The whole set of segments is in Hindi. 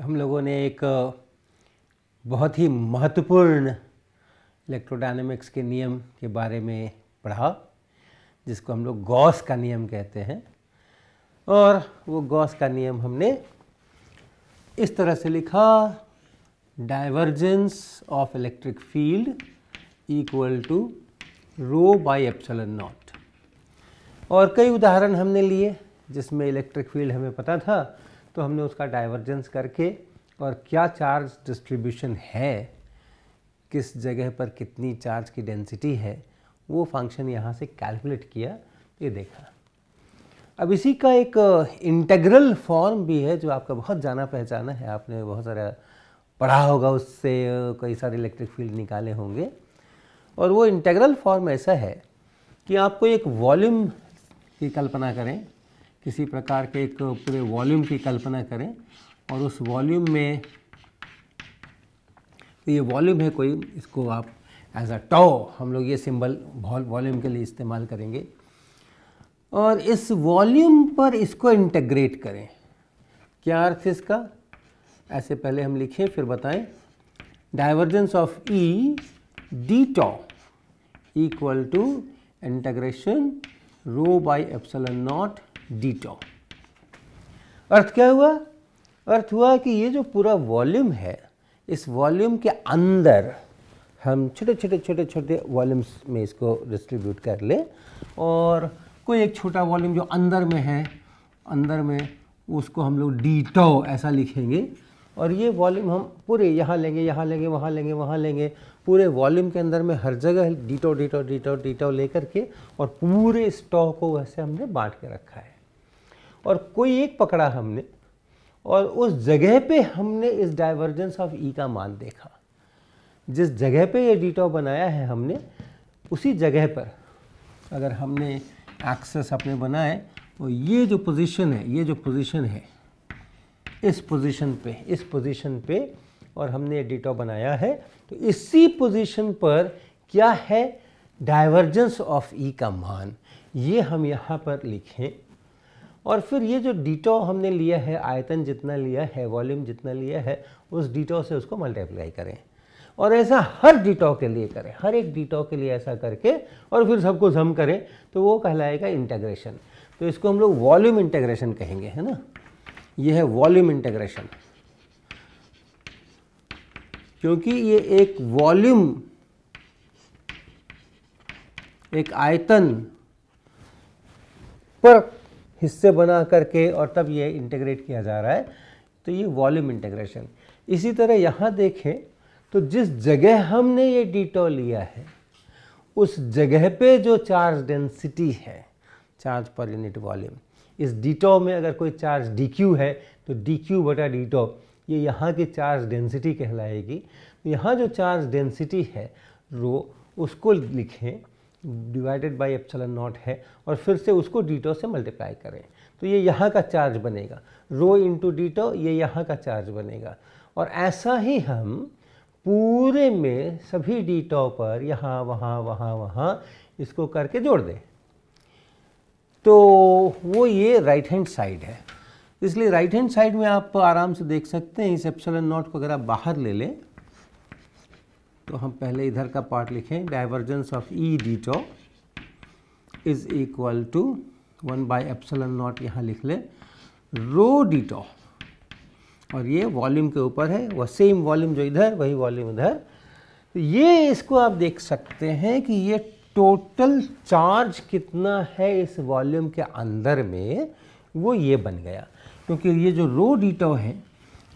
हम लोगों ने एक बहुत ही महत्वपूर्ण इलेक्ट्रोडायनेमिक्स के नियम के बारे में पढ़ा जिसको हम लोग गॉस का नियम कहते हैं और वो गॉस का नियम हमने इस तरह से लिखा divergence of electric field equal to rho by epsilon nought और कई उदाहरण हमने लिए जिसमें इलेक्ट्रिक फील्ड हमें पता था तो हमने उसका डाइवर्जेंस करके और क्या चार्ज डिस्ट्रीब्यूशन है किस जगह पर कितनी चार्ज की डेंसिटी है वो फंक्शन यहाँ से कैलकुलेट किया ये देखा अब इसी का एक इंटेग्रल uh, फॉर्म भी है जो आपका बहुत जाना पहचाना है आपने बहुत सारा पढ़ा होगा उससे uh, कई सारे इलेक्ट्रिक फील्ड निकाले होंगे और वो इंटेग्रल फॉर्म ऐसा है कि आपको एक वॉल्यूम की कल्पना करें किसी प्रकार के एक पूरे वॉल्यूम की कल्पना करें और उस वॉल्यूम में तो ये वॉल्यूम है कोई इसको आप एज अ टॉ हम लोग ये सिंबल वॉल्यूम के लिए इस्तेमाल करेंगे और इस वॉल्यूम पर इसको इंटेग्रेट करें क्या अर्थ इसका ऐसे पहले हम लिखें फिर बताएं divergence of E D tau equal to integration rho by epsilon nought D tau अर्थ क्या हुआ अर्थ हुआ कि ये जो पूरा वॉल्यूम है इस वॉल्यूम के अंदर हम छोटे छोटे छोटे छोटे वॉल्यूम्स में इसको डिस्ट्रीब्यूट कर लें और कोई एक छोटा वॉल्यूम जो अंदर में है अंदर में उसको हम लोग डी टॉ ऐसा लिखेंगे और ये वॉल्यूम हम पूरे यहाँ लेंगे यहाँ लेंगे वहाँ लेंगे वहाँ लेंगे पूरे वॉल्यूम के अंदर में हर जगह डीटो डीटो डीटो डीटो ले करके और पूरे स्टॉक को वैसे हमने बांट के रखा है और कोई एक पकड़ा हमने और उस जगह पे हमने इस डाइवर्जेंस ऑफ ई का मान देखा जिस जगह पे ये डीटो बनाया है हमने उसी जगह पर अगर हमने एक्सेस अपने बनाए तो ये जो पोजीशन है ये जो पोजीशन है इस पोजीशन पे इस पोजीशन पे और हमने ये डीटो बनाया है तो इसी पोजीशन पर क्या है डाइवर्जेंस ऑफ ई का मान ये हम यहाँ पर लिखें और फिर ये जो डिटो हमने लिया है आयतन जितना लिया है वॉल्यूम जितना लिया है उस डिटो से उसको मल्टीप्लाई करें और ऐसा हर डिटो के लिए करें हर एक डिटो के लिए ऐसा करके और फिर सबको जम करें तो वो कहलाएगा इंटेग्रेशन तो इसको हम लोग वॉल्यूम इंटेग्रेशन कहेंगे है ना ये है वॉल्यूम इंटेग्रेशन क्योंकि ये एक वॉल्यूम एक आयतन पर हिस्से बना करके और तब ये इंटीग्रेट किया जा रहा है तो ये वॉल्यूम इंटीग्रेशन इसी तरह यहाँ देखें तो जिस जगह हमने ये डिटो लिया है उस जगह पे जो चार्ज डेंसिटी है चार्ज पर यूनिट वॉल्यूम इस डिटो में अगर कोई चार्ज डी है तो डी क्यू बटा डिटो ये यहाँ की चार्ज डेंसिटी कहलाएगी तो यहाँ जो चार्ज डेंसिटी है रो उसको लिखें डिवाइडेड बाई एप्सलन नॉट है और फिर से उसको डीटो से मल्टीप्लाई करें तो ये यहाँ का चार्ज बनेगा रो इंटू डीटो ये यहाँ का चार्ज बनेगा और ऐसा ही हम पूरे में सभी डीटो पर यहाँ वहाँ वहाँ वहाँ इसको करके जोड़ दें तो वो ये राइट हैंड साइड है इसलिए राइट हैंड साइड में आप आराम से देख सकते हैं इस एप्सलन नॉट को अगर आप बाहर ले लें तो हम पहले इधर का पार्ट लिखें divergence of E D tau is equal to one by epsilon nought यहाँ लिख लें रो डीटो और ये वॉल्यूम के ऊपर है वह सेम वॉल्यूम जो इधर वही वॉल्यूम इधर तो ये इसको आप देख सकते हैं कि ये टोटल चार्ज कितना है इस वॉल्यूम के अंदर में वो ये बन गया क्योंकि ये जो रो डीटो है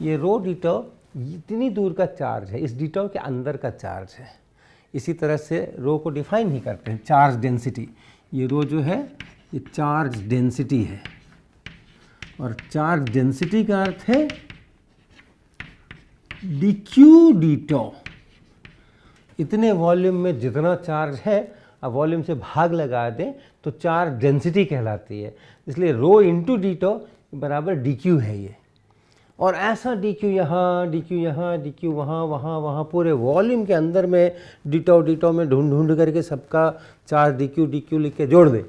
ये रो डीटो इतनी दूर का चार्ज है इस डिटो के अंदर का चार्ज है इसी तरह से रो को डिफाइन नहीं करते हैं चार्ज डेंसिटी ये रो जो है ये चार्ज डेंसिटी है और चार्ज डेंसिटी का अर्थ है डी क्यू डी टो इतने वॉल्यूम में जितना चार्ज है अब वॉल्यूम से भाग लगा दें तो चार्ज डेंसिटी कहलाती है इसलिए रो इंटू डी टो बराबर डी क्यू है ये और ऐसा डी क्यू यहाँ डी क्यू यहाँ डी क्यू वहाँ वहाँ वहाँ पूरे वॉल्यूम के अंदर में डिटो डिटो में ढूंढ ढूंढ करके सबका चार डी क्यू डी क्यू लिख के जोड़ दे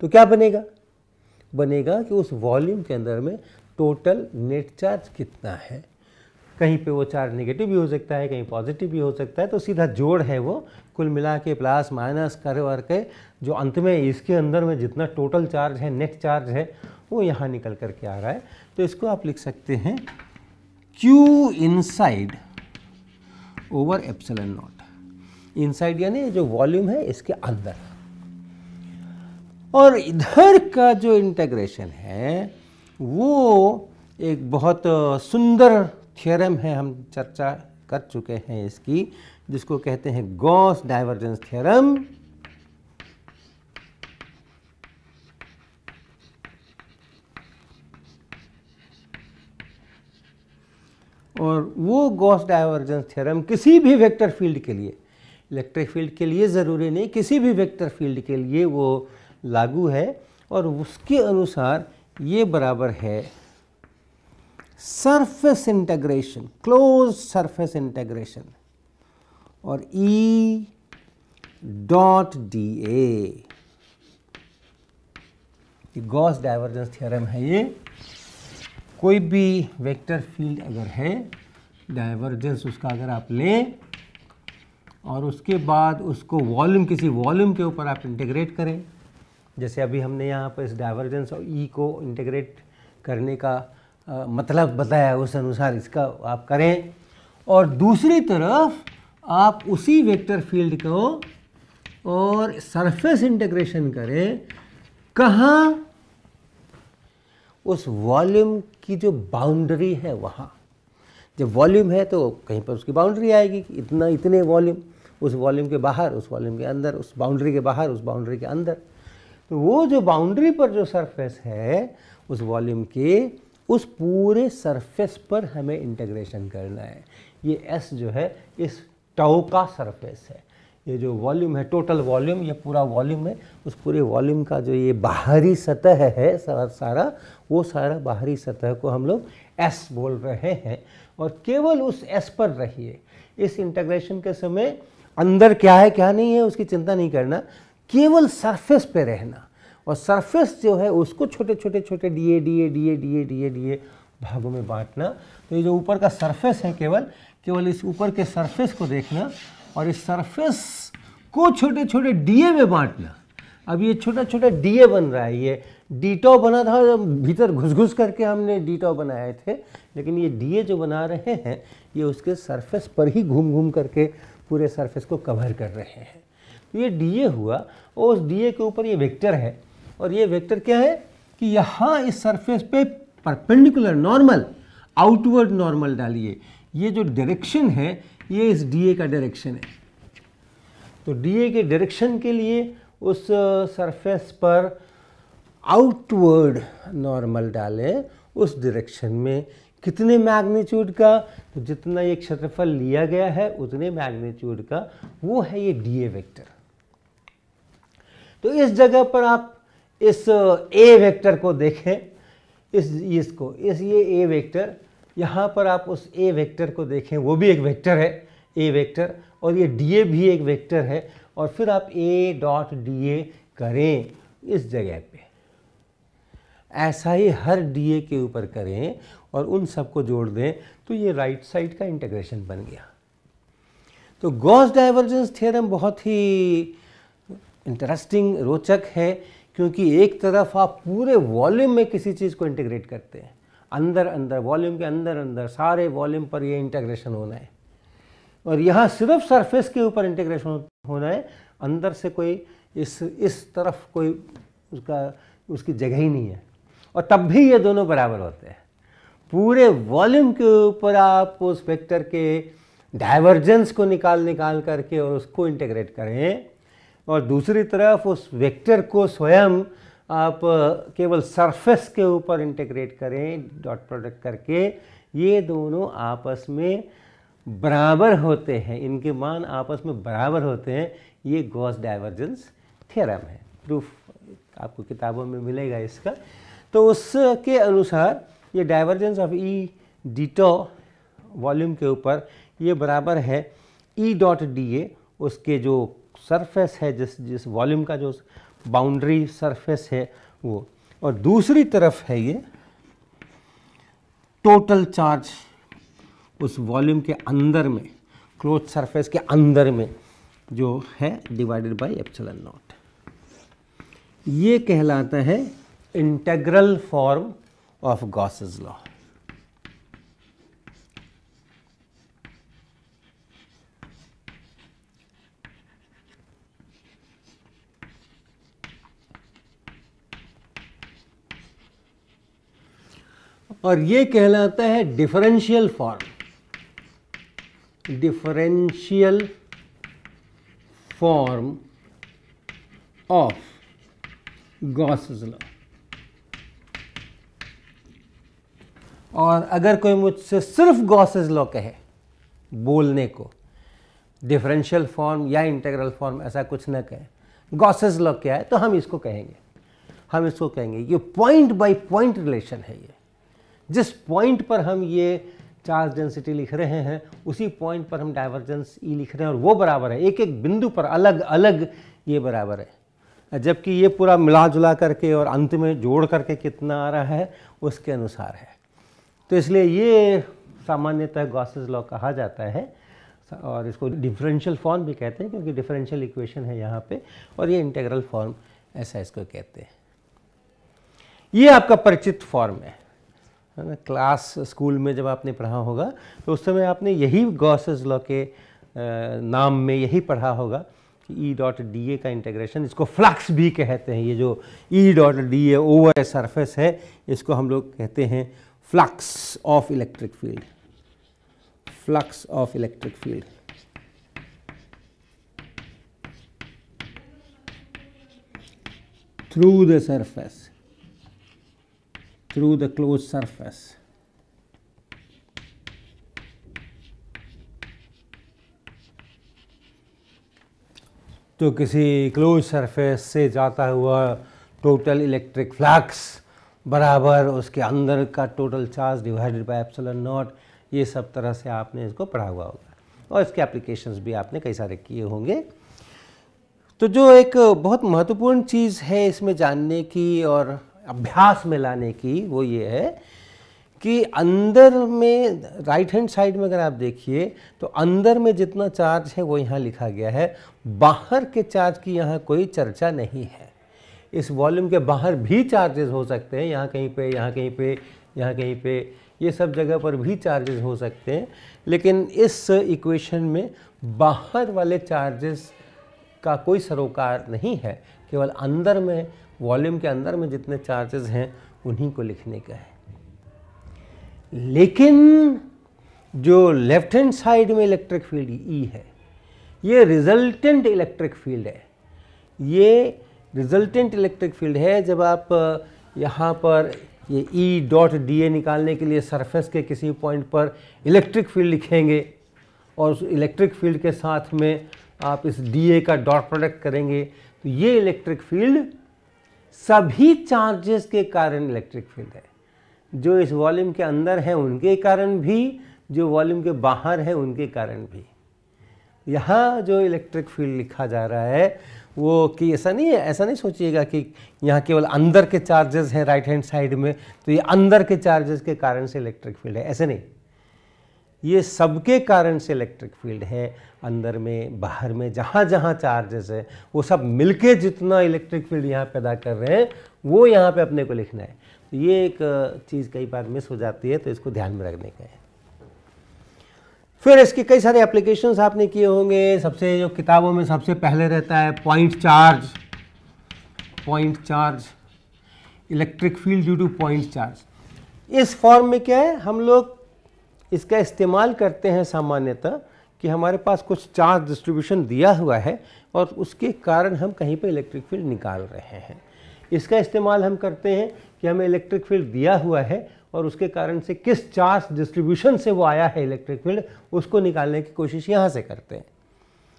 तो क्या बनेगा बनेगा कि उस वॉल्यूम के अंदर में टोटल नेट चार्ज कितना है कहीं पे वो चार्ज नेगेटिव भी हो सकता है कहीं पॉजिटिव भी हो सकता है तो सीधा जोड़ है वो कुल मिला के प्लस माइनस कर के जो अंत में इसके अंदर में जितना टोटल चार्ज है नेट चार्ज है वो यहाँ निकल कर के आ रहा है तो इसको आप लिख सकते हैं Q inside over epsilon nought inside यानी जो वॉल्यूम है इसके अंदर और इधर का जो इंटेग्रेशन है वो एक बहुत सुंदर थ्योरम है हम चर्चा कर चुके हैं इसकी जिसको कहते हैं गॉस डाइवर्जेंस थ्योरम और वो गॉस डाइवर्जेंस थ्योरम किसी भी वेक्टर फील्ड के लिए इलेक्ट्रिक फील्ड के लिए ज़रूरी नहीं किसी भी वेक्टर फील्ड के लिए वो लागू है और उसके अनुसार ये बराबर है surface integration closed surface integration और E e dot D A Gauss divergence theorem है ये कोई भी वेक्टर फील्ड अगर है डाइवर्जेंस उसका अगर आप लें और उसके बाद उसको वॉल्यूम किसी वॉल्यूम के ऊपर आप इंटीग्रेट करें जैसे अभी हमने यहाँ पर इस डाइवर्जेंस और ई e को इंटीग्रेट करने का आ, मतलब बताया उस अनुसार इसका आप करें और दूसरी तरफ आप उसी वेक्टर फील्ड को और सरफेस इंटीग्रेशन करें कहाँ उस वॉल्यूम की जो बाउंड्री है वहाँ जब वॉल्यूम है तो कहीं पर उसकी बाउंड्री आएगी इतना इतने वॉल्यूम उस वॉल्यूम के बाहर उस वॉल्यूम के अंदर उस बाउंड्री के बाहर उस बाउंड्री के अंदर तो वो जो बाउंड्री पर जो सरफेस है उस वॉल्यूम के उस पूरे सरफेस पर हमें इंटग्रेशन करना है ये एस जो है इस टाउ का सरफेस है ये जो वॉल्यूम है टोटल वॉल्यूम ये पूरा वॉल्यूम है उस पूरे वॉल्यूम का जो ये बाहरी सतह है सारा वो सारा बाहरी सतह को हम लोग एस बोल रहे हैं और केवल उस एस पर रहिए इस इंटग्रेशन के समय अंदर क्या है क्या नहीं है उसकी चिंता नहीं करना केवल सरफेस पे रहना और सरफेस जो है उसको छोटे छोटे छोटे D A D A D D A D A D A भागों में बांटना तो ये जो ऊपर का सरफेस है केवल केवल इस ऊपर के सरफेस को देखना और इस सरफेस को छोटे छोटे डीए में बांटना अब ये छोटा छोटा डीए बन रहा है ये डीटो बना था भीतर घुस घुस करके हमने डीटो बनाए थे लेकिन ये डीए जो बना रहे हैं ये उसके सरफेस पर ही घूम घूम करके पूरे सरफेस को कवर कर रहे हैं तो ये डीए हुआ और उस डीए के ऊपर ये वेक्टर है और ये वेक्टर क्या है कि यहाँ इस सरफेस पे परपेंडिकुलर नॉर्मल आउटवर्ड नॉर्मल डालिए ये जो डायरेक्शन है ये इस डी का डायरेक्शन है तो डी के डायरेक्शन के लिए उस सरफेस पर आउटवर्ड नॉर्मल डालें उस डायरेक्शन में कितने मैग्नीट्यूड का तो जितना ये क्षेत्रफल लिया गया है उतने मैग्नीट्यूड का वो है ये डी ए वैक्टर तो इस जगह पर आप इस ए वेक्टर को देखें इस इसको इस ये ए वेक्टर यहाँ पर आप उस ए वेक्टर को देखें वो भी एक वेक्टर है ए वेक्टर और ये डी ए भी एक वेक्टर है और फिर आप ए डॉट डी ए करें इस जगह पे ऐसा ही हर डी ए के ऊपर करें और उन सबको जोड़ दें तो ये राइट साइड का इंटीग्रेशन बन गया तो गॉस डाइवर्जेंस थ्योरम बहुत ही इंटरेस्टिंग रोचक है क्योंकि एक तरफ आप पूरे वॉल्यूम में किसी चीज़ को इंटीग्रेट करते हैं अंदर अंदर वॉल्यूम के अंदर अंदर सारे वॉल्यूम पर ये इंटेग्रेशन होना है और यहाँ सिर्फ सरफेस के ऊपर इंटीग्रेशन होना है अंदर से कोई इस इस तरफ कोई उसका उसकी जगह ही नहीं है और तब भी ये दोनों बराबर होते हैं पूरे वॉल्यूम के ऊपर आप उस वेक्टर के डाइवर्जेंस को निकाल निकाल करके और उसको इंटेग्रेट करें और दूसरी तरफ उस वेक्टर को स्वयं आप केवल सरफेस के ऊपर इंटीग्रेट करें डॉट प्रोडक्ट करके ये दोनों आपस में बराबर होते हैं इनके मान आपस में बराबर होते हैं ये गॉस डाइवर्जेंस थ्योरम है प्रूफ आपको किताबों में मिलेगा इसका तो उसके अनुसार ये divergence of E e D tau volume के ऊपर ये बराबर है ई डॉट डी ए उसके जो सरफेस है जिस जिस वॉल्यूम का जो बाउंड्री सरफेस है वो और दूसरी तरफ है ये टोटल चार्ज उस वॉल्यूम के अंदर में क्लोज सरफेस के अंदर में जो है डिवाइडेड बाय एप्सल नॉट ये कहलाता है integral form of Gauss's law और ये कहलाता है differential form differential form of Gauss's law और अगर कोई मुझसे सिर्फ गॉसज लॉ कहे बोलने को डिफरेंशियल फॉर्म या इंटेग्रल फॉर्म ऐसा कुछ ना कहे गॉसज लॉ क्या है तो हम इसको कहेंगे हम इसको कहेंगे ये पॉइंट बाय पॉइंट रिलेशन है ये जिस पॉइंट पर हम ये चार्ज डेंसिटी लिख रहे हैं उसी पॉइंट पर हम डाइवर्जेंस ई e लिख रहे हैं और वो बराबर है एक एक बिंदु पर अलग अलग ये बराबर है जबकि ये पूरा मिला जुला करके और अंत में जोड़ करके कितना आ रहा है उसके अनुसार है तो इसलिए ये सामान्यतः गॉसेज लॉ कहा जाता है और इसको डिफरेंशियल फॉर्म भी कहते हैं क्योंकि डिफरेंशियल इक्वेशन है यहाँ पे और ये इंटेग्रल फॉर्म ऐसा इसको कहते हैं ये आपका परिचित फॉर्म है है ना क्लास स्कूल में जब आपने पढ़ा होगा तो उस समय आपने यही गॉसेज लॉ के नाम में यही पढ़ा होगा कि ई डॉट डी ए का इंटेग्रेशन इसको फ्लक्स भी कहते हैं ये जो E dot D A over surface है इसको हम लोग कहते हैं flux of electric field flux of electric field through the surface through the closed surface. तो किसी क्लोज सरफेस से जाता हुआ टोटल इलेक्ट्रिक फ्लक्स बराबर उसके अंदर का total charge divided by epsilon naught ये सब तरह से आपने इसको पढ़ा हुआ होगा और इसके एप्लीकेशंस भी आपने कई सारे किए होंगे तो जो एक बहुत महत्वपूर्ण चीज़ है इसमें जानने की और अभ्यास में लाने की वो ये है कि अंदर में राइट हैंड साइड में अगर आप देखिए तो अंदर में जितना चार्ज है वो यहाँ लिखा गया है बाहर के चार्ज की यहाँ कोई चर्चा नहीं है इस वॉल्यूम के बाहर भी चार्जेस हो सकते हैं यहाँ कहीं पे यहाँ कहीं पे यहाँ कहीं पे ये सब जगह पर भी चार्जेस हो सकते हैं लेकिन इस इक्वेशन में बाहर वाले चार्जेस का कोई सरोकार नहीं है केवल अंदर में वॉल्यूम के अंदर में जितने चार्जेस हैं उन्हीं को लिखने का है लेकिन जो लेफ्ट हैंड साइड में इलेक्ट्रिक फील्ड ई e है ये रिजल्टेंट इलेक्ट्रिक फील्ड है ये रिजल्टेंट इलेक्ट्रिक फील्ड है जब आप यहाँ पर ये ई डॉट डी ए निकालने के लिए सरफेस के किसी पॉइंट पर इलेक्ट्रिक फील्ड लिखेंगे और उस इलेक्ट्रिक फील्ड के साथ में आप इस डी ए का डॉट प्रोडक्ट करेंगे तो ये इलेक्ट्रिक फील्ड सभी चार्जेस के कारण इलेक्ट्रिक फील्ड है जो इस वॉल्यूम के अंदर है उनके कारण भी जो वॉल्यूम के बाहर है उनके कारण भी यहाँ जो इलेक्ट्रिक फील्ड लिखा जा रहा है वो कि ऐसा नहीं है ऐसा नहीं सोचिएगा कि यहाँ केवल अंदर के चार्जेस हैं राइट हैंड साइड में तो ये अंदर के चार्जेस के कारण से इलेक्ट्रिक फील्ड है ऐसे नहीं ये सबके कारण से इलेक्ट्रिक फील्ड है अंदर में बाहर में जहाँ जहाँ चार्जेस है वो सब मिलके जितना इलेक्ट्रिक फील्ड यहाँ पैदा कर रहे हैं वो यहाँ पे अपने को लिखना है तो ये एक चीज़ कई बार मिस हो जाती है तो इसको ध्यान में रखने का है फिर इसके कई सारे एप्लीकेशंस आपने किए होंगे सबसे जो किताबों में सबसे पहले रहता है point charge point charge electric field due to point charge इस फॉर्म में क्या है हम लोग इसका इस्तेमाल करते हैं सामान्यतः कि हमारे पास कुछ चार्ज डिस्ट्रीब्यूशन दिया हुआ है और उसके कारण हम कहीं पर इलेक्ट्रिक फील्ड निकाल रहे हैं इसका इस्तेमाल हम करते हैं कि हमें इलेक्ट्रिक फील्ड दिया हुआ है और उसके कारण से किस चार्ज डिस्ट्रीब्यूशन से वो आया है इलेक्ट्रिक फील्ड उसको निकालने की कोशिश यहाँ से करते हैं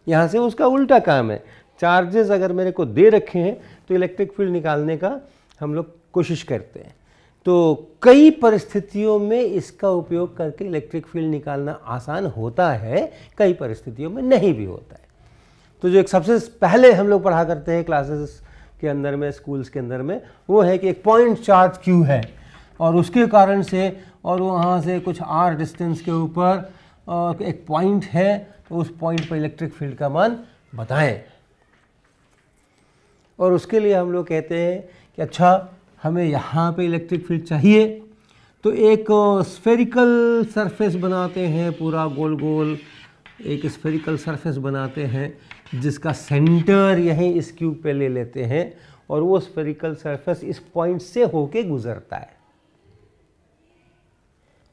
यहाँ से उसका उल्टा काम है चार्जेस अगर मेरे को दे रखे हैं तो इलेक्ट्रिक फील्ड निकालने का हम लोग कोशिश करते हैं तो कई परिस्थितियों में इसका उपयोग करके इलेक्ट्रिक फील्ड निकालना आसान होता है कई परिस्थितियों में नहीं भी होता है तो जो एक सबसे पहले हम लोग पढ़ा करते हैं क्लासेस के अंदर में स्कूल्स के अंदर में वो है कि एक पॉइंट चार्ज क्यू है और उसके कारण से और वहाँ से कुछ आर डिस्टेंस के ऊपर एक पॉइंट है तो उस पॉइंट पर इलेक्ट्रिक फील्ड का मान बताएं और उसके लिए हम लोग कहते हैं कि अच्छा हमें यहाँ पे इलेक्ट्रिक फील्ड चाहिए तो एक स्फेरिकल सरफेस बनाते हैं पूरा गोल गोल एक स्फेरिकल सरफेस बनाते हैं जिसका सेंटर यहीं इस क्यूब पे ले लेते हैं और वो स्फेरिकल सरफेस इस पॉइंट से होके गुज़रता है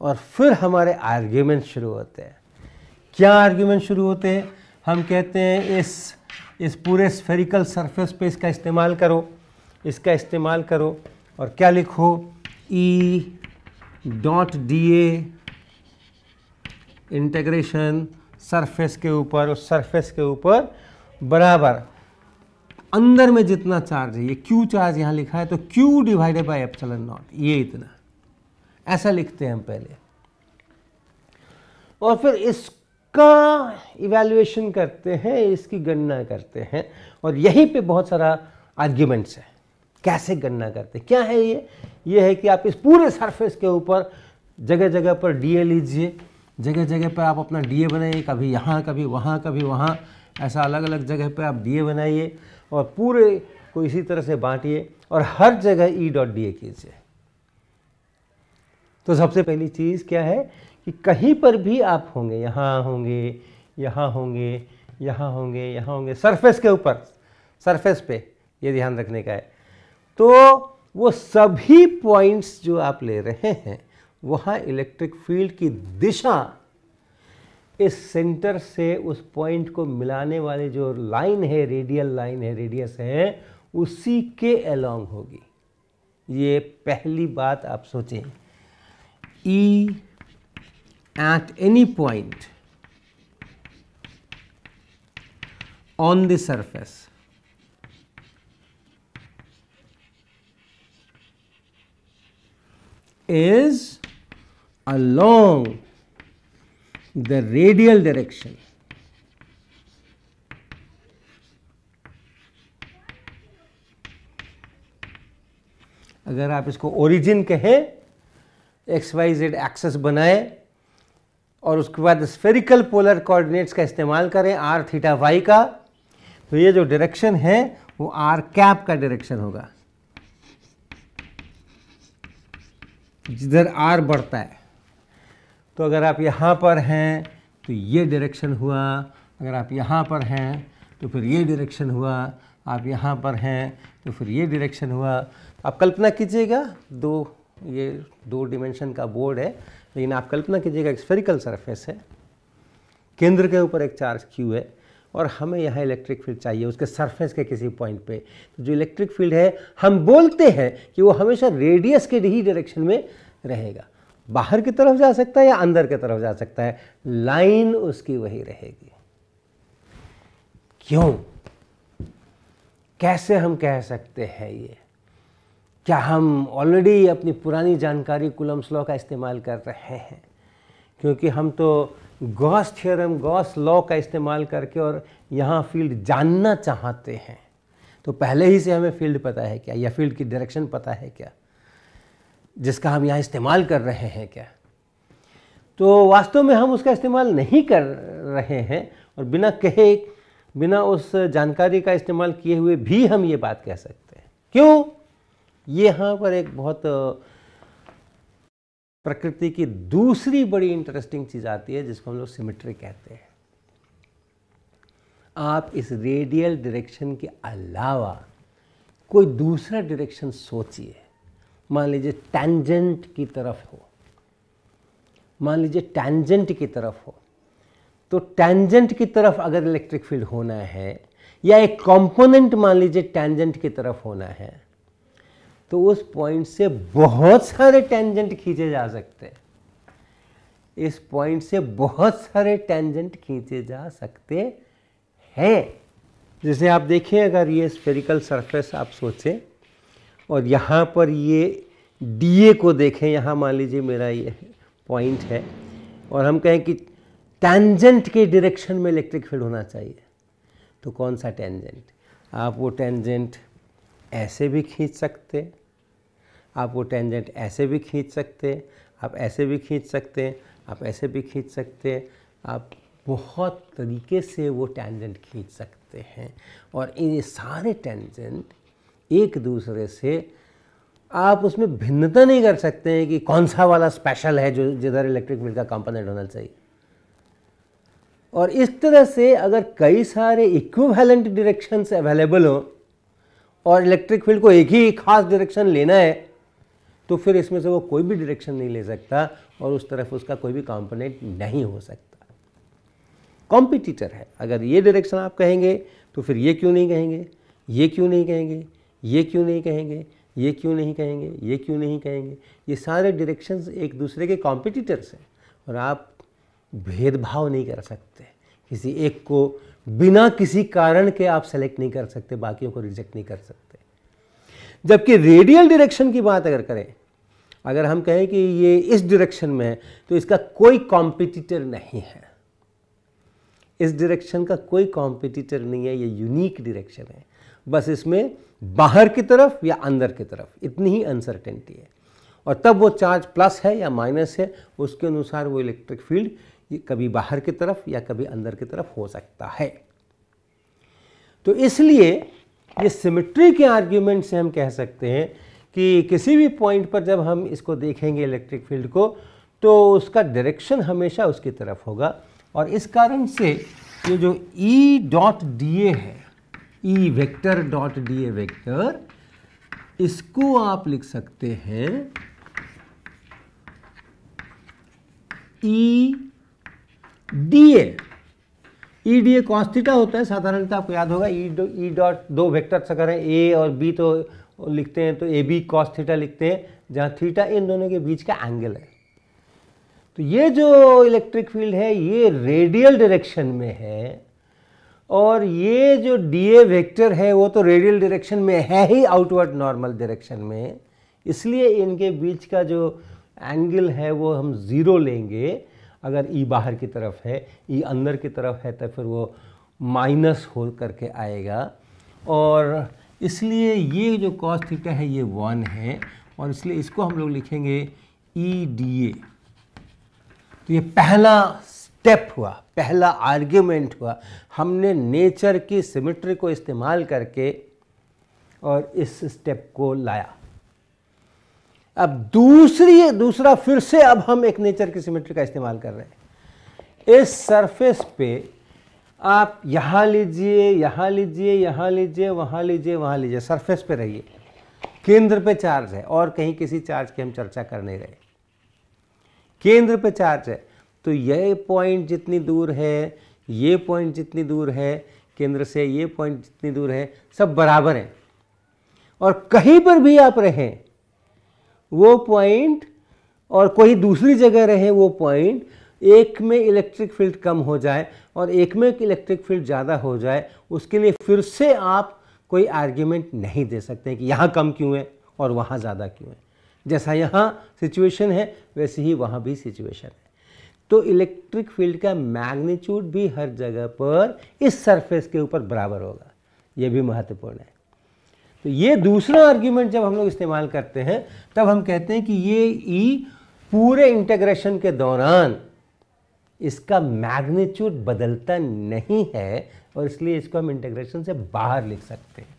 और फिर हमारे आर्ग्यूमेंट शुरू होते हैं क्या आर्ग्यूमेंट शुरू होते हैं हम कहते हैं इस इस पूरे स्फेरिकल सरफेस पे इसका इस्तेमाल करो इसका इस्तेमाल करो और क्या लिखो E dot D A integration surface के ऊपर उस सरफेस के ऊपर बराबर अंदर में जितना चार्ज है ये क्यू चार्ज यहाँ लिखा है तो Q divided by epsilon naught ये इतना ऐसा लिखते हैं हम पहले और फिर इसका इवेल्युएशन करते हैं इसकी गणना करते हैं और यहीं पे बहुत सारा आर्ग्यूमेंट्स है कैसे गणना करते हैं क्या है ये ये है कि आप इस पूरे सरफेस के ऊपर जगह जगह पर डीए लीजिए जगह जगह पर आप अपना डीए बनाइए कभी यहाँ कभी वहाँ कभी वहाँ ऐसा अलग अलग जगह पर आप डीए बनाइए और पूरे को इसी तरह से बांटिए और हर जगह ई डॉट डी ए कीजिए तो सबसे पहली चीज़ क्या है कि कहीं पर भी आप होंगे यहाँ होंगे यहाँ होंगे यहाँ होंगे यहाँ होंगे सरफेस के ऊपर सरफेस पे ये ध्यान रखने का है तो वो सभी पॉइंट्स जो आप ले रहे हैं वहाँ इलेक्ट्रिक फील्ड की दिशा इस सेंटर से उस पॉइंट को मिलाने वाली जो लाइन है रेडियल लाइन है रेडियस है उसी के अलोंग होगी ये पहली बात आप सोचें E at any point on the surface is along the radial direction. अगर आप इसको ओरिजिन कहें एक्स वाई जेड एक्सेस बनाए और उसके बाद स्फेरिकल पोलर कोऑर्डिनेट्स का इस्तेमाल करें आर थीटा वाई का तो ये जो डायरेक्शन है वो आर कैप का डायरेक्शन होगा जिधर आर बढ़ता है तो अगर आप यहाँ पर हैं तो ये डायरेक्शन हुआ अगर आप यहाँ पर हैं तो फिर ये डायरेक्शन हुआ आप यहाँ पर हैं तो फिर ये डायरेक्शन हुआ आप कल्पना कीजिएगा दो ये दो डिमेंशन का बोर्ड है लेकिन आप कल्पना कीजिएगा एक स्फेरिकल सरफेस है केंद्र के ऊपर एक चार्ज क्यू है और हमें यहाँ इलेक्ट्रिक फील्ड चाहिए उसके सरफेस के किसी पॉइंट पे तो जो इलेक्ट्रिक फील्ड है हम बोलते हैं कि वो हमेशा रेडियस के ही डायरेक्शन में रहेगा बाहर की तरफ जा सकता है या अंदर की तरफ जा सकता है लाइन उसकी वही रहेगी क्यों कैसे हम कह सकते हैं ये क्या हम ऑलरेडी अपनी पुरानी जानकारी कुलम स्लो का इस्तेमाल कर रहे हैं क्योंकि हम तो गॉस थ्योरम गॉस लॉ का इस्तेमाल करके और यहाँ फील्ड जानना चाहते हैं तो पहले ही से हमें फील्ड पता है क्या या फील्ड की डायरेक्शन पता है क्या जिसका हम यहाँ इस्तेमाल कर रहे हैं क्या तो वास्तव में हम उसका इस्तेमाल नहीं कर रहे हैं और बिना कहे बिना उस जानकारी का इस्तेमाल किए हुए भी हम ये बात कह सकते हैं क्यों ये यहाँ पर एक बहुत प्रकृति की दूसरी बड़ी इंटरेस्टिंग चीज़ आती है जिसको हम लोग सिमेट्री कहते हैं आप इस रेडियल डायरेक्शन के अलावा कोई दूसरा डायरेक्शन सोचिए मान लीजिए टैंजेंट की तरफ हो मान लीजिए टैंजेंट की तरफ हो तो टैंजेंट की तरफ अगर इलेक्ट्रिक फील्ड होना है या एक कंपोनेंट मान लीजिए टेंजेंट की तरफ होना है तो उस पॉइंट से बहुत सारे टेंजेंट खींचे जा सकते हैं इस पॉइंट से बहुत सारे टेंजेंट खींचे जा सकते हैं जैसे आप देखें अगर ये स्फेरिकल सरफेस आप सोचें और यहाँ पर ये डी ए को देखें यहाँ मान लीजिए मेरा ये पॉइंट है और हम कहें कि टेंजेंट के डायरेक्शन में इलेक्ट्रिक फील्ड होना चाहिए तो कौन सा टेंजेंट आप वो टेंजेंट ऐसे भी खींच सकते आप वो टेंजेंट ऐसे भी खींच सकते आप ऐसे भी खींच सकते आप ऐसे भी खींच सकते आप बहुत तरीके से वो टेंजेंट खींच सकते हैं और ये सारे टेंजेंट एक दूसरे से आप उसमें भिन्नता नहीं कर सकते हैं कि कौन सा वाला स्पेशल है जो जिधर इलेक्ट्रिक फील्ड का कंपोनेंट होना चाहिए और इस तरह से अगर कई सारे इक्विवेलेंट डायरेक्शंस अवेलेबल हों और इलेक्ट्रिक फील्ड को एक ही खास डायरेक्शन लेना है तो फिर इसमें से वो कोई भी डायरेक्शन नहीं ले सकता और उस तरफ उसका कोई भी कॉम्पोनेंट नहीं हो सकता कॉम्पिटिटर है अगर ये डायरेक्शन आप कहेंगे तो फिर ये क्यों नहीं कहेंगे ये क्यों नहीं कहेंगे ये क्यों नहीं कहेंगे ये क्यों नहीं कहेंगे ये क्यों नहीं कहेंगे ये सारे डायरेक्शन एक दूसरे के कॉम्पिटिटर्स हैं और आप भेदभाव नहीं कर सकते किसी एक को बिना किसी कारण के आप सेलेक्ट नहीं कर सकते बाकियों को रिजेक्ट नहीं कर सकते जबकि रेडियल डायरेक्शन की बात अगर करें अगर हम कहें कि ये इस डायरेक्शन में है तो इसका कोई कॉम्पिटिटर नहीं है इस डायरेक्शन का कोई कॉम्पिटिटर नहीं है ये यूनिक डायरेक्शन है बस इसमें बाहर की तरफ या अंदर की तरफ इतनी ही अनसर्टेनिटी है और तब वो चार्ज प्लस है या माइनस है उसके अनुसार वो इलेक्ट्रिक फील्ड ये कभी बाहर की तरफ या कभी अंदर की तरफ हो सकता है तो इसलिए ये सिमेट्री के आर्ग्यूमेंट से हम कह सकते हैं कि किसी भी पॉइंट पर जब हम इसको देखेंगे इलेक्ट्रिक फील्ड को तो उसका डायरेक्शन हमेशा उसकी तरफ होगा और इस कारण से ये जो E डॉट डी ए है E vector dot D A vector इसको आप लिख सकते हैं E D A E D A cos theta होता है साधारणतः आपको याद होगा ई डो ई डॉट दो वेक्टर e अगर है ए और बी तो लिखते हैं तो ए बी कॉस्थीटा लिखते हैं जहाँ थीटा इन दोनों के बीच का एंगल है तो ये जो इलेक्ट्रिक फील्ड है ये रेडियल डायरेक्शन में है और ये जो डी ए वेक्टर है वो तो रेडियल डायरेक्शन में है ही आउटवर्ड नॉर्मल डायरेक्शन में इसलिए इनके बीच का जो एंगल है वो हम ज़ीरो लेंगे अगर ई बाहर की तरफ है ई अंदर की तरफ है तो फिर वो माइनस हो करके आएगा और इसलिए ये जो कॉस थीटा है ये वन है और इसलिए इसको हम लोग लिखेंगे ई डी ए तो ये पहला स्टेप हुआ पहला आर्ग्यूमेंट हुआ हमने नेचर की सिमेट्री को इस्तेमाल करके और इस स्टेप को लाया अब दूसरी दूसरा फिर से अब हम एक नेचर की सिमेट्री का इस्तेमाल कर रहे हैं इस सरफेस पे आप यहाँ लीजिए यहाँ लीजिए यहाँ लीजिए वहाँ लीजिए वहाँ लीजिए सरफेस पे रहिए केंद्र पे चार्ज है और कहीं किसी चार्ज की हम चर्चा कर नहीं रहे केंद्र पे चार्ज है तो ये पॉइंट जितनी दूर है ये पॉइंट जितनी दूर है केंद्र से ये पॉइंट जितनी दूर है सब बराबर हैं और कहीं पर भी आप रहें वो पॉइंट और कोई दूसरी जगह रहे वो पॉइंट एक में इलेक्ट्रिक फील्ड कम हो जाए और एक में इलेक्ट्रिक फील्ड ज़्यादा हो जाए उसके लिए फिर से आप कोई आर्ग्यूमेंट नहीं दे सकते कि यहाँ कम क्यों है और वहाँ ज़्यादा क्यों है जैसा यहाँ सिचुएशन है वैसे ही वहाँ भी सिचुएशन है तो इलेक्ट्रिक फील्ड का मैग्नीट्यूड भी हर जगह पर इस सरफेस के ऊपर बराबर होगा यह भी महत्वपूर्ण है तो ये दूसरा आर्ग्यूमेंट जब हम लोग इस्तेमाल करते हैं तब हम कहते हैं कि ये ई e पूरे इंटेग्रेशन के दौरान इसका मैग्नीट्यूड बदलता नहीं है और इसलिए इसको हम इंटेग्रेशन से बाहर लिख सकते हैं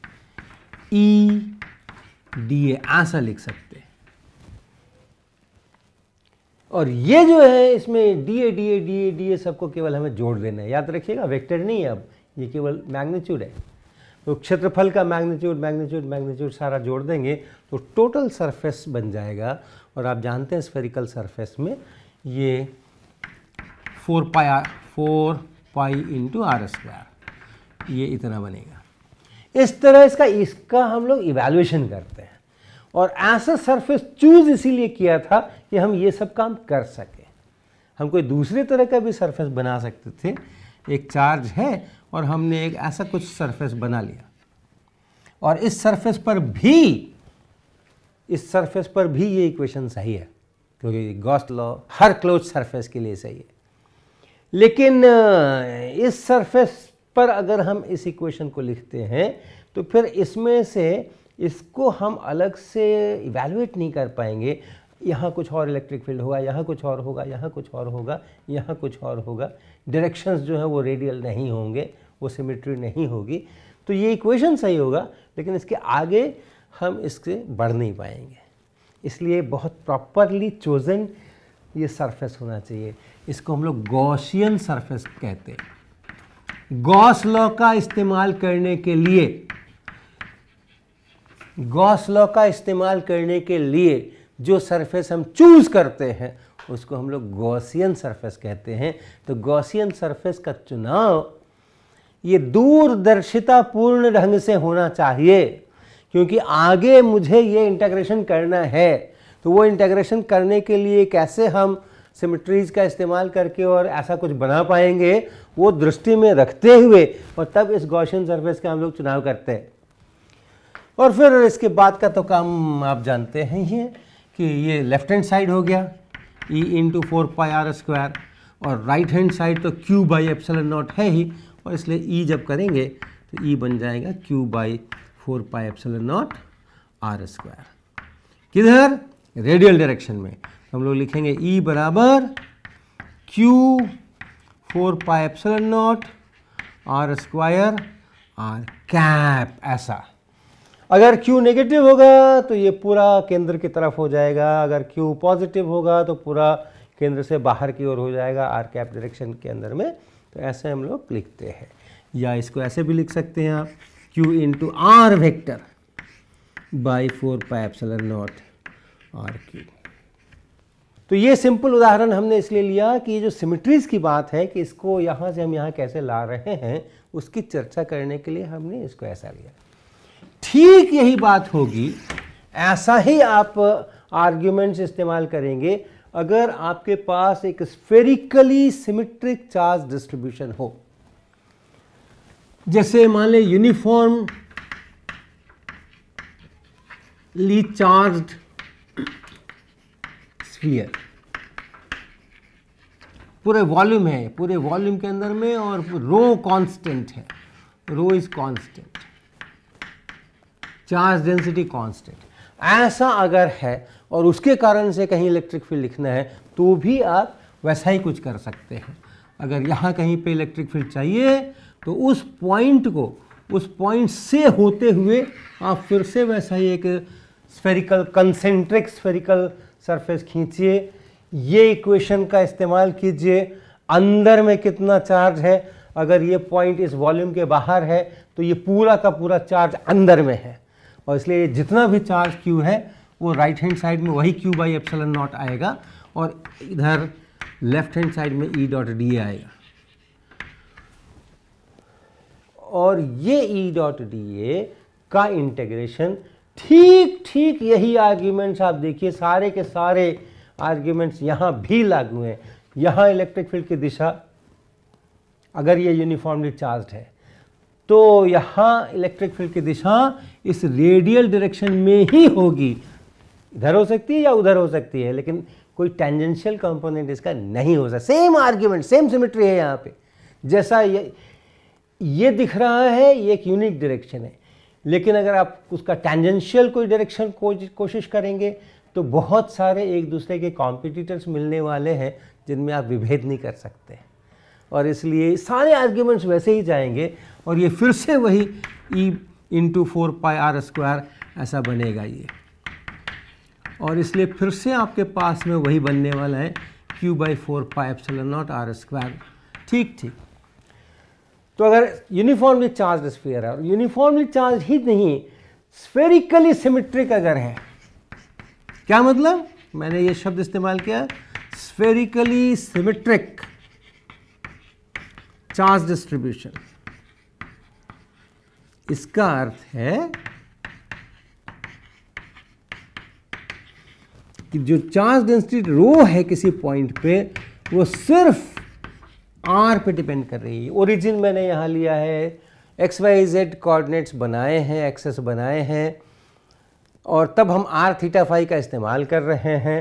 ई e डी आशा ऐसा लिख सकते हैं और ये जो है इसमें D A D A D A D A सबको केवल हमें जोड़ देना है याद रखिएगा वेक्टर नहीं है अब ये केवल मैग्नीट्यूड है तो क्षेत्रफल का मैग्नीट्यूड मैग्नीट्यूड मैग्नीट्यूड सारा जोड़ देंगे तो टोटल सरफेस बन जाएगा और आप जानते हैं स्फेरिकल सरफेस में ये four pi R four pi into R square ये इतना बनेगा इस तरह इसका इसका हम लोग इवेल्युएशन करते हैं और ऐसा सरफेस चूज इसीलिए किया था कि हम ये सब काम कर सकें हम कोई दूसरे तरह का भी सरफेस बना सकते थे एक चार्ज है और हमने एक ऐसा कुछ सरफेस बना लिया और इस सरफेस पर भी इस सरफेस पर भी ये इक्वेशन सही है क्योंकि गॉस लॉ हर क्लोज सरफेस के लिए सही है लेकिन इस सरफेस पर अगर हम इस इक्वेशन को लिखते हैं तो फिर इसमें से इसको हम अलग से इवेलुएट नहीं कर पाएंगे यहाँ कुछ और इलेक्ट्रिक फील्ड होगा यहाँ कुछ और होगा यहाँ कुछ और होगा यहाँ कुछ और होगा डायरेक्शंस जो हैं वो रेडियल नहीं होंगे वो सिमेट्री नहीं होगी तो ये इक्वेशन सही होगा लेकिन इसके आगे हम इसके बढ़ नहीं पाएंगे इसलिए बहुत प्रॉपरली चोजन ये सरफेस होना चाहिए इसको हम लोग गौशियन सरफेस कहते हैं गौस लॉ का इस्तेमाल करने के लिए गौस लॉ का इस्तेमाल करने के लिए जो सरफेस हम चूज़ करते हैं उसको हम लोग गौसियन सरफेस कहते हैं तो गौसियन सरफेस का चुनाव ये दूरदर्शितापूर्ण ढंग से होना चाहिए क्योंकि आगे मुझे ये इंटेग्रेशन करना है तो वो इंटेग्रेशन करने के लिए कैसे हम सिमेट्रीज़ का इस्तेमाल करके और ऐसा कुछ बना पाएंगे वो दृष्टि में रखते हुए और तब इस गौशन सरफेस का हम लोग चुनाव करते हैं और फिर इसके बाद का तो काम आप जानते हैं ही है कि ये लेफ्ट हैंड साइड हो गया E into four pi R square और राइट हैंड साइड तो क्यू बाई एप्सल नॉट है ही और इसलिए ई e जब करेंगे तो ई e बन जाएगा Q by four pi epsilon naught R square किधर रेडियल डायरेक्शन में तो हम लोग लिखेंगे ई e बराबर Q four pi epsilon naught R square R cap ऐसा अगर Q नेगेटिव होगा तो ये पूरा केंद्र की तरफ हो जाएगा अगर Q पॉजिटिव होगा तो पूरा केंद्र से बाहर की ओर हो जाएगा आर कैप डायरेक्शन के अंदर में तो ऐसे हम लोग लिखते हैं या इसको ऐसे भी लिख सकते हैं आप Q into R vector by four pi epsilon naught R Q तो ये सिंपल उदाहरण हमने इसलिए लिया कि ये जो सिमेट्रीज़ की बात है कि इसको यहाँ से हम यहाँ कैसे ला रहे हैं उसकी चर्चा करने के लिए हमने इसको ऐसा लिया ठीक यही बात होगी ऐसा ही आप आर्ग्यूमेंट्स इस्तेमाल करेंगे अगर आपके पास एक स्फेरिकली सिमेट्रिक चार्ज डिस्ट्रीब्यूशन हो जैसे मान लें ली चार्ज्ड स्फीयर पूरे वॉल्यूम है पूरे वॉल्यूम के अंदर में और रो कांस्टेंट है rho is constant charge density constant ऐसा अगर है और उसके कारण से कहीं इलेक्ट्रिक फील्ड लिखना है तो भी आप वैसा ही कुछ कर सकते हैं अगर यहाँ कहीं पे इलेक्ट्रिक फील्ड चाहिए तो उस पॉइंट को उस पॉइंट से होते हुए आप फिर से वैसा ही एक स्फेरिकल कंसेंट्रिक स्फेरिकल सरफेस खींचिए ये इक्वेशन का इस्तेमाल कीजिए अंदर में कितना चार्ज है अगर ये पॉइंट इस वॉल्यूम के बाहर है तो ये पूरा का पूरा चार्ज अंदर में है और इसलिए जितना भी चार्ज क्यू है वो राइट हैंड साइड में वही क्यू बाई एप्सलन नॉट आएगा और इधर लेफ्ट हैंड साइड में ई डॉट डी आएगा और ये ई डॉट डी ए का इंटेग्रेशन ठीक ठीक यही आर्ग्यूमेंट्स आप देखिए सारे के सारे आर्ग्यूमेंट्स यहाँ भी लागू हैं यहाँ इलेक्ट्रिक फील्ड की दिशा अगर ये यूनिफॉर्मली चार्ज है तो यहाँ इलेक्ट्रिक फील्ड की दिशा इस रेडियल डायरेक्शन में ही होगी इधर हो सकती है या उधर हो सकती है लेकिन कोई टेंजेंशियल कंपोनेंट इसका नहीं हो सकता सेम आर्ग्यूमेंट सेम सिमिट्री है यहाँ पे जैसा ये ये दिख रहा है ये एक यूनिक डायरेक्शन है लेकिन अगर आप उसका टेंजेंशियल कोई डायरेक्शन कोशिश करेंगे तो बहुत सारे एक दूसरे के कॉम्पिटिटर्स मिलने वाले हैं जिनमें आप विभेद नहीं कर सकते और इसलिए सारे आर्ग्यूमेंट्स वैसे ही जाएंगे और ये फिर से वही E into four pi R square ऐसा बनेगा ये और इसलिए फिर से आपके पास में वही बनने वाला है Q by four pi epsilon naught R square ठीक ठीक तो अगर यूनिफॉर्मली चार्ज स्पेयर है और यूनिफॉर्मली चार्ज ही नहीं स्फेरिकली सिमेट्रिक अगर है क्या मतलब मैंने ये शब्द इस्तेमाल किया स्फेरिकली सिमेट्रिक चार्ज डिस्ट्रीब्यूशन इसका अर्थ है कि जो चार्ज डेंसिटी रो है किसी पॉइंट पे वो सिर्फ आर पे डिपेंड कर रही है ओरिजिन मैंने यहां लिया है एक्स वाई जेड कोऑर्डिनेट्स बनाए हैं एक्सेस बनाए हैं और तब हम आर थीटा फाई का इस्तेमाल कर रहे हैं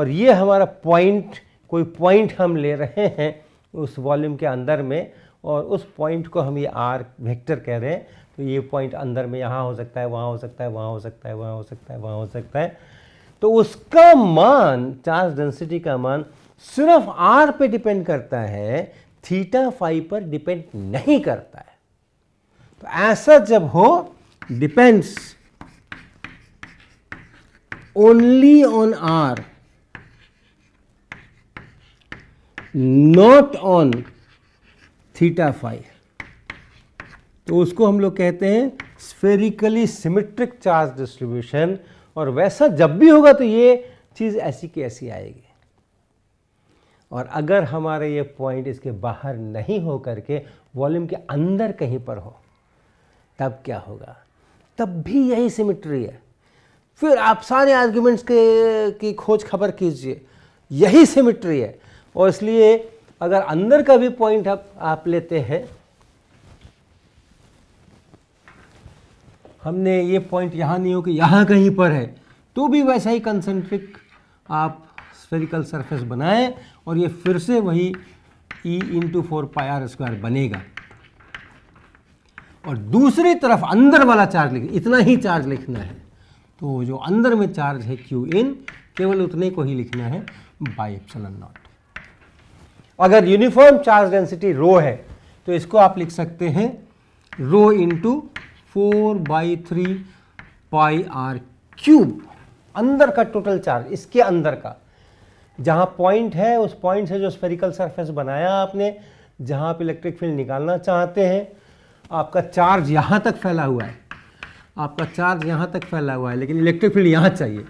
और ये हमारा पॉइंट कोई पॉइंट हम ले रहे हैं उस वॉल्यूम के अंदर में और उस पॉइंट को हम ये आर वेक्टर कह रहे हैं तो ये पॉइंट अंदर में यहाँ हो सकता है वहाँ हो सकता है वहाँ हो सकता है वहाँ हो सकता है वहाँ हो सकता है तो उसका मान चार्ज डेंसिटी का मान सिर्फ आर पे डिपेंड करता है थीटा फाइव पर डिपेंड नहीं करता है तो ऐसा जब हो depends only on R not on theta five तो उसको हम लोग कहते हैं स्फेरिकली सिमेट्रिक चार्ज डिस्ट्रीब्यूशन और वैसा जब भी होगा तो ये चीज़ ऐसी की ऐसी आएगी और अगर हमारे ये पॉइंट इसके बाहर नहीं हो करके वॉल्यूम के अंदर कहीं पर हो तब क्या होगा तब भी यही सिमिट्री है फिर आप सारे आर्ग्यूमेंट्स के की खोज खबर कीजिए यही सिमिट्री है और इसलिए अगर अंदर का भी पॉइंट आप, आप लेते हैं हमने ये पॉइंट यहाँ नहीं हो कि यहाँ कहीं पर है तो भी वैसा ही कंसेंट्रिक आप स्फेरिकल सरफेस बनाएं और ये फिर से वही E into four pi R square बनेगा और दूसरी तरफ अंदर वाला चार्ज लिख इतना ही चार्ज लिखना है तो जो अंदर में चार्ज है क्यू इन केवल उतने को ही लिखना है बाई एप्सलन नॉट अगर यूनिफॉर्म चार्ज डेंसिटी रो है तो इसको आप लिख सकते हैं rho into four by three pi R cube अंदर का टोटल चार्ज इसके अंदर का जहाँ पॉइंट है उस पॉइंट से जो स्पेरिकल सरफेस बनाया आपने जहां आप इलेक्ट्रिक फील्ड निकालना चाहते हैं आपका चार्ज यहां तक फैला हुआ है आपका चार्ज यहाँ तक फैला हुआ है लेकिन इलेक्ट्रिक फील्ड यहाँ चाहिए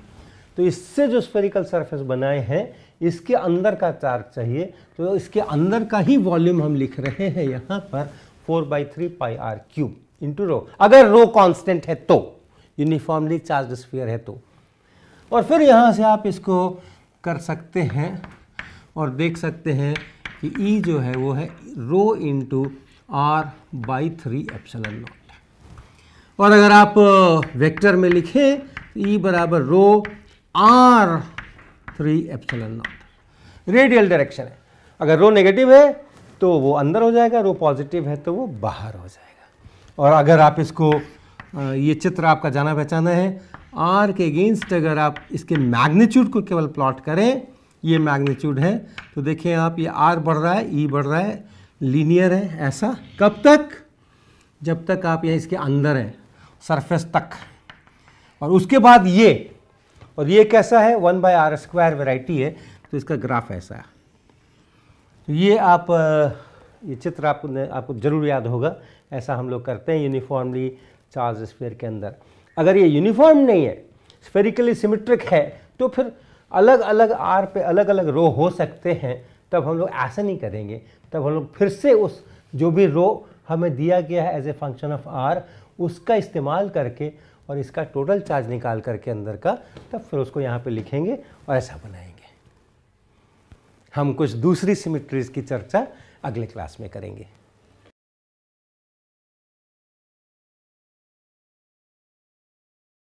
तो इससे जो स्पेरिकल सरफेस बनाए हैं इसके अंदर का चार्ज चाहिए तो इसके अंदर का ही वॉल्यूम हम लिख रहे हैं यहाँ पर four by three pi R cube into rho अगर रो कांस्टेंट है तो यूनिफॉर्मली चार्ज स्फीयर है तो और फिर यहाँ से आप इसको कर सकते हैं और देख सकते हैं कि ई e जो है वो है rho into R by three epsilon naught और अगर आप वेक्टर में लिखें ई तो e बराबर rho R three epsilon naught radial direction है अगर रो नेगेटिव है तो वो अंदर हो जाएगा रो पॉजिटिव है तो वो बाहर हो जाएगा और अगर आप इसको ये चित्र आपका जाना पहचाना है आर के अगेंस्ट अगर आप इसके मैग्नीट्यूड को केवल प्लॉट करें ये मैग्नीट्यूड है तो देखें आप ये आर बढ़ रहा है ई e बढ़ रहा है लीनियर है ऐसा कब तक जब तक आप यहाँ इसके अंदर हैं सरफेस तक और उसके बाद ये और ये कैसा है one by R square variety है तो इसका ग्राफ ऐसा है तो ये आप ये चित्र आपको आपको ज़रूर याद होगा ऐसा हम लोग करते हैं यूनिफॉर्मली चार्ज स्पेयर के अंदर अगर ये यूनिफॉर्म नहीं है स्पेरिकली सिमेट्रिक है तो फिर अलग अलग आर पे अलग अलग रो हो सकते हैं तब हम लोग ऐसा नहीं करेंगे तब हम लोग फिर से उस जो भी रो हमें दिया गया है as a function of R उसका इस्तेमाल करके और इसका टोटल चार्ज निकाल करके अंदर का तब फिर उसको यहाँ पे लिखेंगे और ऐसा बनाएंगे हम कुछ दूसरी सिमिट्रीज़ की चर्चा अगले क्लास में करेंगे